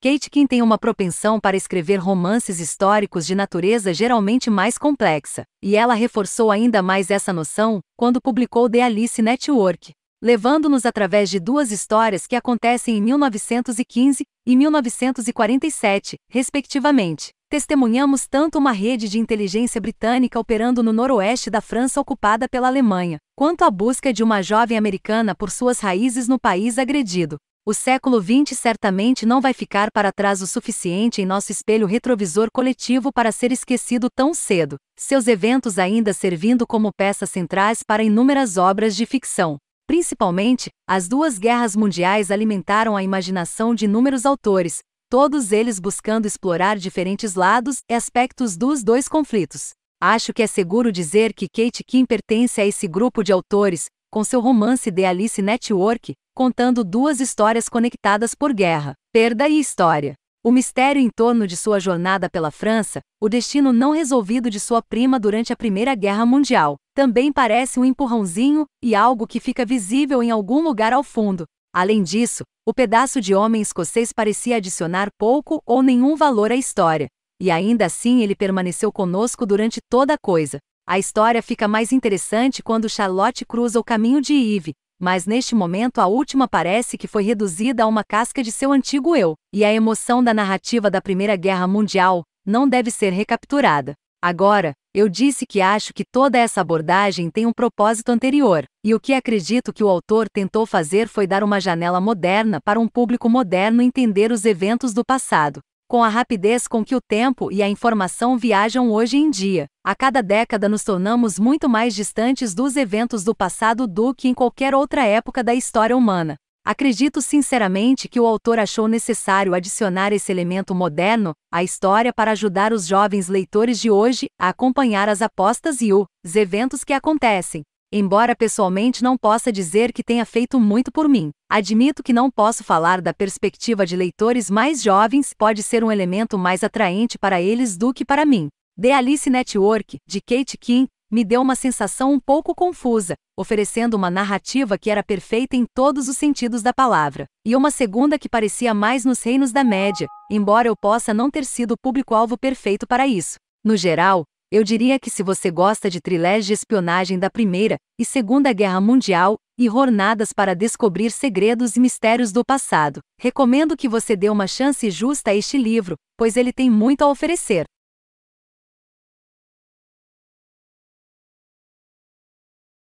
Kate Kim tem uma propensão para escrever romances históricos de natureza geralmente mais complexa, e ela reforçou ainda mais essa noção quando publicou The Alice Network, levando-nos através de duas histórias que acontecem em 1915 e 1947, respectivamente. Testemunhamos tanto uma rede de inteligência britânica operando no noroeste da França ocupada pela Alemanha, quanto a busca de uma jovem americana por suas raízes no país agredido. O século XX certamente não vai ficar para trás o suficiente em nosso espelho retrovisor coletivo para ser esquecido tão cedo, seus eventos ainda servindo como peças centrais para inúmeras obras de ficção. Principalmente, as duas guerras mundiais alimentaram a imaginação de inúmeros autores, todos eles buscando explorar diferentes lados e aspectos dos dois conflitos. Acho que é seguro dizer que Kate Kim pertence a esse grupo de autores, com seu romance The Alice Network, contando duas histórias conectadas por guerra, perda e história. O mistério em torno de sua jornada pela França, o destino não resolvido de sua prima durante a Primeira Guerra Mundial, também parece um empurrãozinho e algo que fica visível em algum lugar ao fundo. Além disso, o pedaço de homem escocês parecia adicionar pouco ou nenhum valor à história, e ainda assim ele permaneceu conosco durante toda a coisa. A história fica mais interessante quando Charlotte cruza o caminho de Yves, mas neste momento a última parece que foi reduzida a uma casca de seu antigo eu, e a emoção da narrativa da Primeira Guerra Mundial não deve ser recapturada. Agora, eu disse que acho que toda essa abordagem tem um propósito anterior, e o que acredito que o autor tentou fazer foi dar uma janela moderna para um público moderno entender os eventos do passado. Com a rapidez com que o tempo e a informação viajam hoje em dia, a cada década nos tornamos muito mais distantes dos eventos do passado do que em qualquer outra época da história humana. Acredito sinceramente que o autor achou necessário adicionar esse elemento moderno à história para ajudar os jovens leitores de hoje a acompanhar as apostas e os eventos que acontecem, Embora pessoalmente não possa dizer que tenha feito muito por mim, admito que não posso falar da perspectiva de leitores mais jovens pode ser um elemento mais atraente para eles do que para mim. The Alice Network, de Kate King, me deu uma sensação um pouco confusa, oferecendo uma narrativa que era perfeita em todos os sentidos da palavra, e uma segunda que parecia mais nos reinos da média, embora eu possa não ter sido o público-alvo perfeito para isso. No geral, eu diria que se você gosta de trilés de espionagem da Primeira e Segunda Guerra Mundial e jornadas para descobrir segredos e mistérios do passado, recomendo que você dê uma chance justa a este livro, pois ele tem muito a oferecer.